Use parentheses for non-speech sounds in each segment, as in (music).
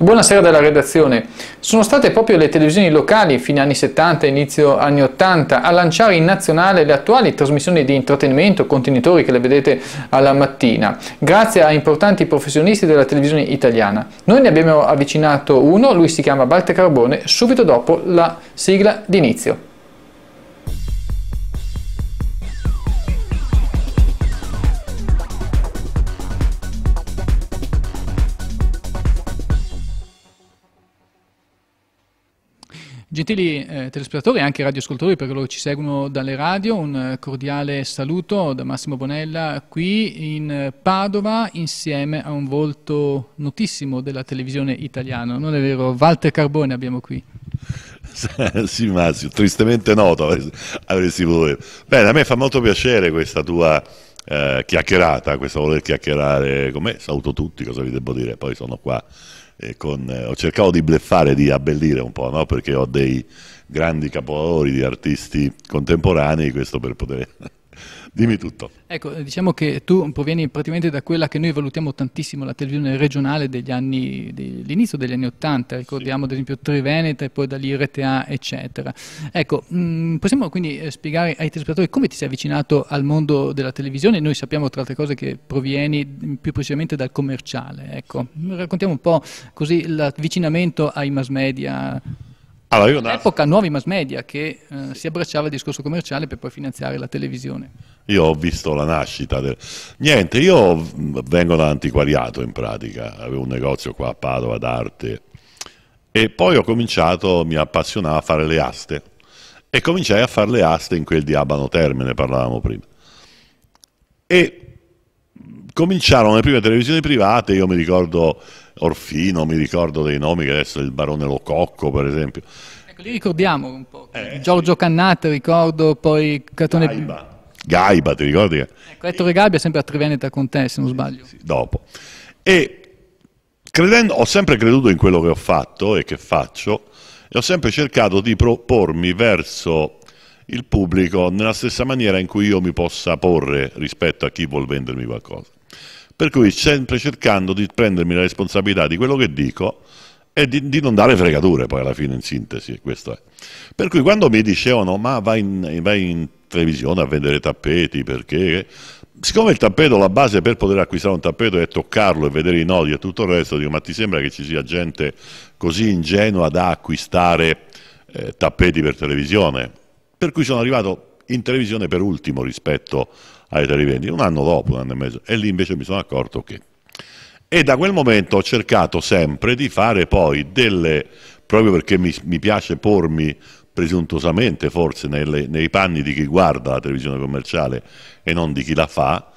Buonasera dalla redazione. Sono state proprio le televisioni locali, fine anni 70 e inizio anni 80, a lanciare in nazionale le attuali trasmissioni di intrattenimento, contenitori che le vedete alla mattina, grazie a importanti professionisti della televisione italiana. Noi ne abbiamo avvicinato uno, lui si chiama Balte Carbone, subito dopo la sigla d'inizio. Gentili eh, telespettatori e anche radioascoltatori, per loro ci seguono dalle radio, un eh, cordiale saluto da Massimo Bonella qui in eh, Padova insieme a un volto notissimo della televisione italiana. Non è vero? Walter Carbone abbiamo qui. (laughs) sì Massimo, tristemente noto avresti potuto. Bene, a me fa molto piacere questa tua eh, chiacchierata, questo voler chiacchierare con me. Saluto tutti, cosa vi devo dire, poi sono qua con, eh, ho cercato di bleffare, di abbellire un po', no? perché ho dei grandi capolavori di artisti contemporanei, questo per poter Dimmi tutto. Ecco, diciamo che tu provieni praticamente da quella che noi valutiamo tantissimo, la televisione regionale degli anni, dell'inizio degli anni Ottanta, ricordiamo sì. ad esempio Trivenet e poi da lì RTA, eccetera. Ecco, mh, mm, possiamo quindi eh, spiegare ai telespettatori come ti sei avvicinato al mondo della televisione? Noi sappiamo tra altre cose che provieni mm, più precisamente dal commerciale, ecco. Raccontiamo un po' così l'avvicinamento ai mass media. Allora, io All'epoca nuovi mass media che eh, si abbracciava il discorso commerciale per poi finanziare la televisione. Io ho visto la nascita del... Niente, io vengo dall'antiquariato in pratica, avevo un negozio qua a Padova d'arte e poi ho cominciato, mi appassionava a fare le aste e cominciai a fare le aste in quel di Abano Termine, parlavamo prima. E cominciarono le prime televisioni private, io mi ricordo Orfino, mi ricordo dei nomi che adesso il barone Lococco per esempio. Ecco, li ricordiamo un po'. Eh, Giorgio sì. Cannata, ricordo poi Cartone... Gaiba. Gaiba, ti ricordi? Ecco, Ettore è sempre a Triveneta con te, se non sbaglio. Sì, dopo. E credendo, ho sempre creduto in quello che ho fatto e che faccio e ho sempre cercato di propormi verso il pubblico nella stessa maniera in cui io mi possa porre rispetto a chi vuol vendermi qualcosa. Per cui sempre cercando di prendermi la responsabilità di quello che dico e di, di non dare fregature poi alla fine in sintesi, questo è. Per cui quando mi dicevano oh ma vai in, vai in televisione a vendere tappeti perché siccome il tappeto, la base per poter acquistare un tappeto è toccarlo e vedere i nodi e tutto il resto, dico ma ti sembra che ci sia gente così ingenua da acquistare eh, tappeti per televisione? per cui sono arrivato in televisione per ultimo rispetto ai televendite, un anno dopo, un anno e mezzo, e lì invece mi sono accorto che... E da quel momento ho cercato sempre di fare poi delle, proprio perché mi, mi piace pormi presuntuosamente forse nelle, nei panni di chi guarda la televisione commerciale e non di chi la fa,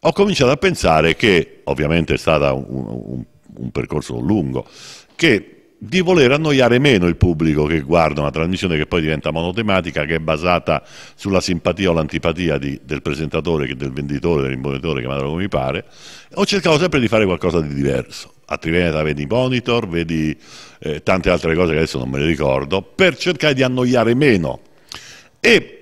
ho cominciato a pensare che, ovviamente è stato un, un, un percorso lungo, che di voler annoiare meno il pubblico che guarda una trasmissione che poi diventa monotematica, che è basata sulla simpatia o l'antipatia del presentatore, del venditore, dell'imponitore, chiamatelo come mi pare, ho cercato sempre di fare qualcosa di diverso. A Triveneta vedi monitor, vedi eh, tante altre cose che adesso non me le ricordo, per cercare di annoiare meno. E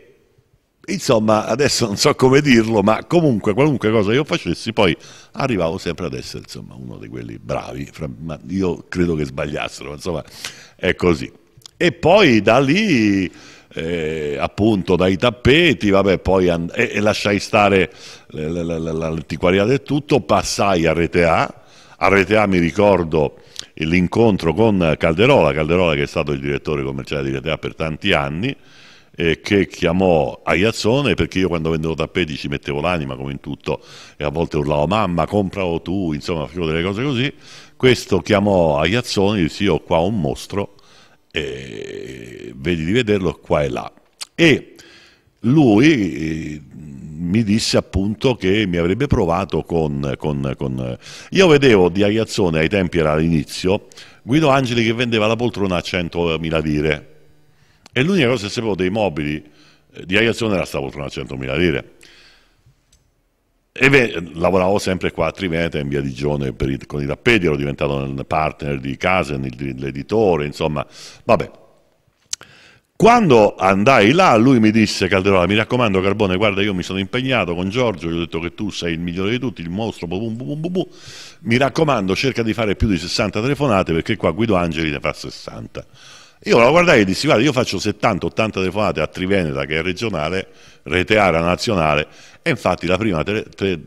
Insomma, adesso non so come dirlo, ma comunque qualunque cosa io facessi, poi arrivavo sempre ad essere insomma, uno di quelli bravi, ma io credo che sbagliassero, ma insomma è così. E poi da lì, eh, appunto, dai tappeti, vabbè, poi and- e-, e lasciai stare l'antiquariato e tutto, passai a Rete A, a Rete A mi ricordo l'incontro con Calderola, Calderola che è stato il direttore commerciale di Rete A per tanti anni, eh, che chiamò Aiazzone perché io quando vendevo tappeti ci mettevo l'anima come in tutto e a volte urlavo mamma compralo tu, insomma facevo delle cose così. Questo chiamò Aiazzone e disse io qua un mostro, eh, vedi di vederlo qua e là. E lui eh, mi disse appunto che mi avrebbe provato con, con, con... Eh. Io vedevo di Aiazzone, ai tempi era all'inizio, Guido Angeli che vendeva la poltrona a 100.000 lire e l'unica cosa che sapevo dei mobili eh, di aviazione era sta a 100.000 lire. E lavoravo sempre qua a Triveta in via di Gione per, con i tappeti, ero diventato un partner di Casen, l'editore, insomma, vabbè. Quando andai là, lui mi disse, Calderola, mi raccomando Carbone, guarda io mi sono impegnato con Giorgio, gli ho detto che tu sei il migliore di tutti, il mostro, bum, bum, bum, bum, mi raccomando cerca di fare più di 60 telefonate perché qua Guido Angeli ne fa 60. Io la guardai e dissi, guarda, io faccio 70-80 telefonate a Triveneta, che è regionale, rete area nazionale, e infatti la prima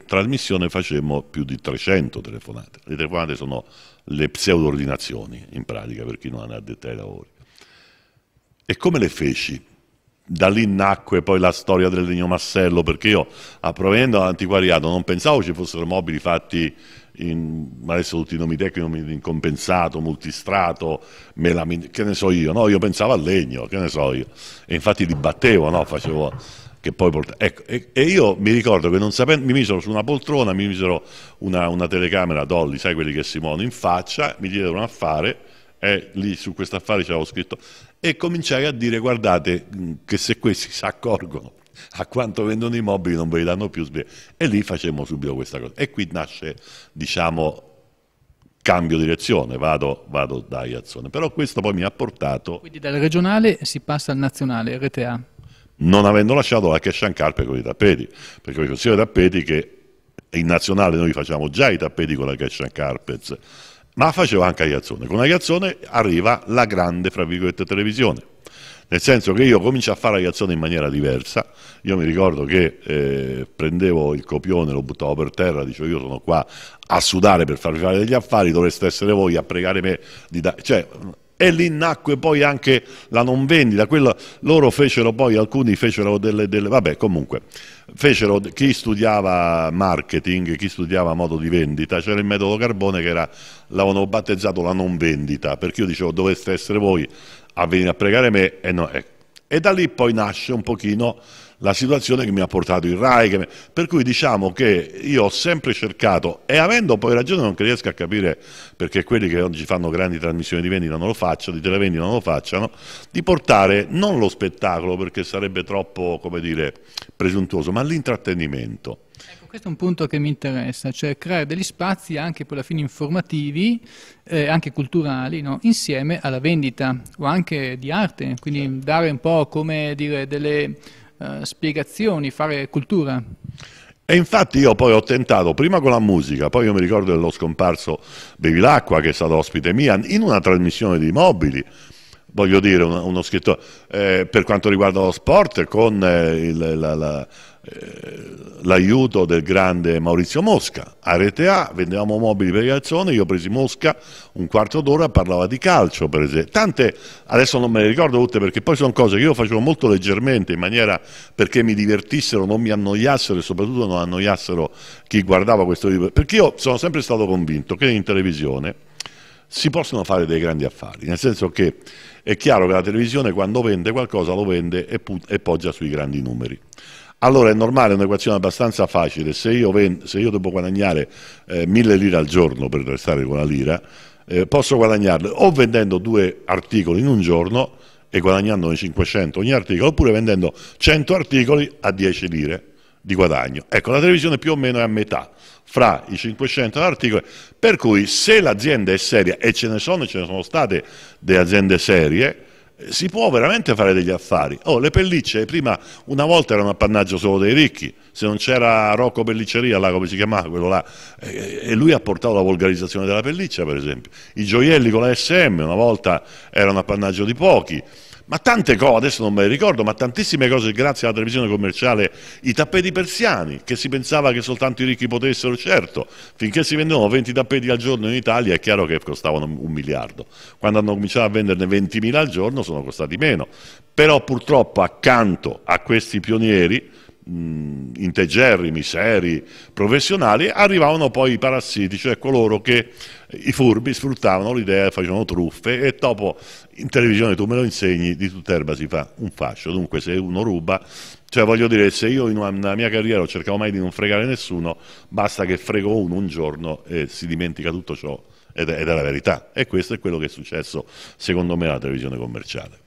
trasmissione facemmo più di 300 telefonate. Le telefonate sono le pseudo-ordinazioni, in pratica, per chi non è addetto ai lavori. E come le feci? da lì nacque poi la storia del legno massello, perché io approvendo all'antiquariato non pensavo ci fossero mobili fatti in, adesso tutti i nomi tecnici, incompensato, multistrato, melamin, che ne so io, no? Io pensavo al legno, che ne so io. E infatti dibattevo, no? Facevo che poi portavo. Ecco, e, e, io mi ricordo che non sapendo, mi misero su una poltrona, mi misero una, una telecamera Dolly, sai quelli che si muovono in faccia, mi diedero un affare eh, lì su questo affare c'avevo scritto, e cominciare a dire guardate mm, che se questi si accorgono a quanto vendono i mobili non ve li danno più e lì facemmo subito questa cosa e qui nasce diciamo cambio direzione, vado, vado da Iazzone, però questo poi mi ha portato... Quindi dal regionale si passa al nazionale, RTA? Non avendo lasciato la cash and carpet con i tappeti, perché vi consiglio dei tappeti che in nazionale noi facciamo già i tappeti con la cash and carpet, ma faceva anche Iazzone. Con Iazzone arriva la grande, fra virgolette, televisione. Nel senso che io comincio a fare Iazzone in maniera diversa, io mi ricordo che eh, prendevo il copione, lo buttavo per terra, dicevo io sono qua a sudare per farvi fare degli affari, dovreste essere voi a pregare me di dare... Cioè, e lì nacque poi anche la non vendita, Quella, loro fecero poi, alcuni fecero delle, delle, vabbè comunque, fecero, chi studiava marketing, chi studiava modo di vendita, c'era il metodo Carbone che era, l'avevano battezzato la non vendita, perché io dicevo doveste essere voi a venire a pregare me e no, ecco e da lì poi nasce un pochino la situazione che mi ha portato il RAI, mi... per cui diciamo che io ho sempre cercato, e avendo poi ragione non riesco a capire perché quelli che oggi fanno grandi trasmissioni di vendita non lo facciano, di televendita non lo facciano, di portare non lo spettacolo perché sarebbe troppo, come dire, presuntuoso, ma l'intrattenimento. Ecco, questo è un punto che mi interessa, cioè creare degli spazi anche per la fine informativi, eh, anche culturali, no? insieme alla vendita o anche di arte, quindi certo. dare un po' come dire delle uh, spiegazioni, fare cultura. E infatti io poi ho tentato, prima con la musica, poi io mi ricordo dello scomparso Bevilacqua che è stato ospite mia, in una trasmissione di mobili, voglio dire uno, uno scrittore, eh, per quanto riguarda lo sport, con eh, il, la, la l'aiuto del grande Maurizio Mosca. A Rete A vendevamo mobili per Gazzone, io presi Mosca, un quarto d'ora parlava di calcio, per esempio. Tante, adesso non me le ricordo tutte perché poi sono cose che io facevo molto leggermente, in maniera perché mi divertissero, non mi annoiassero e soprattutto non annoiassero chi guardava questo libro. Perché io sono sempre stato convinto che in televisione si possono fare dei grandi affari, nel senso che è chiaro che la televisione quando vende qualcosa lo vende e, e poggia sui grandi numeri. Allora è normale, è un'equazione abbastanza facile, se io, se io devo guadagnare eh, mille lire al giorno per restare con una lira, eh, posso guadagnarle o vendendo due articoli in un giorno e guadagnandone 500 ogni articolo, oppure vendendo 100 articoli a 10 lire di guadagno. Ecco, la televisione più o meno è a metà fra i 500 articoli, per cui se l'azienda è seria, e ce ne sono, ce ne sono state delle aziende serie, si può veramente fare degli affari. Oh, le pellicce prima una volta erano appannaggio solo dei ricchi, se non c'era Rocco Pelliceria, là come si chiamava quello là, eh, e lui ha portato la volgarizzazione della pelliccia per esempio. I gioielli con la SM una volta erano appannaggio di pochi, ma tante cose, adesso non me le ricordo, ma tantissime cose grazie alla televisione commerciale, i tappeti persiani, che si pensava che soltanto i ricchi potessero, certo, finché si vendevano 20 tappeti al giorno in Italia è chiaro che costavano un miliardo, quando hanno cominciato a venderne 20.000 al giorno sono costati meno, però purtroppo accanto a questi pionieri mh, mm, integerrimi, seri, professionali, arrivavano poi i parassiti, cioè coloro che i furbi sfruttavano l'idea, facevano truffe e dopo in televisione tu me lo insegni, di tutta erba si fa un fascio, dunque se uno ruba, cioè voglio dire se io in una, nella mia carriera non cercavo mai di non fregare nessuno, basta che frego uno un giorno e si dimentica tutto ciò ed è, ed è la verità e questo è quello che è successo secondo me alla televisione commerciale.